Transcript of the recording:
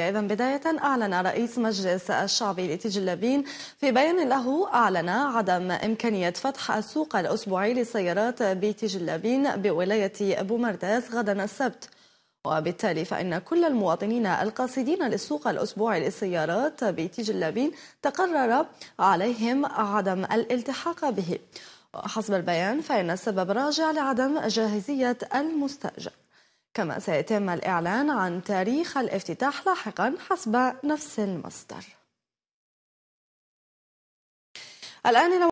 إذا بداية أعلن رئيس مجلس الشعب اللبين في بيان له أعلن عدم إمكانية فتح السوق الأسبوعي للسيارات اللبين بولاية أبو مرداس غدا السبت وبالتالي فإن كل المواطنين القاصدين للسوق الأسبوعي للسيارات اللبين تقرر عليهم عدم الالتحاق به حسب البيان فإن السبب راجع لعدم جاهزية المستأجر كما سيتم الإعلان عن تاريخ الافتتاح لاحقا حسب نفس المصدر الآن